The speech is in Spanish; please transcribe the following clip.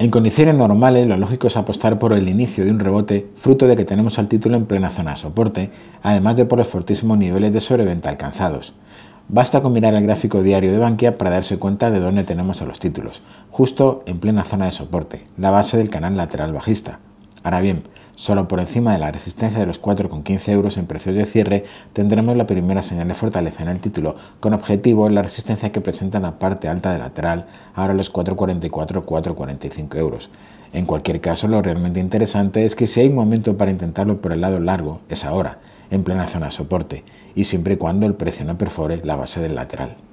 En condiciones normales, lo lógico es apostar por el inicio de un rebote, fruto de que tenemos al título en plena zona de soporte, además de por los fortísimos niveles de sobreventa alcanzados. Basta con mirar el gráfico diario de Bankia para darse cuenta de dónde tenemos a los títulos, justo en plena zona de soporte, la base del canal lateral bajista. Ahora bien, solo por encima de la resistencia de los 4,15 euros en precios de cierre tendremos la primera señal de fortaleza en el título, con objetivo en la resistencia que presenta la parte alta del lateral, ahora los 4,44-4,45 euros. En cualquier caso, lo realmente interesante es que si hay un momento para intentarlo por el lado largo, es ahora, en plena zona de soporte, y siempre y cuando el precio no perfore la base del lateral.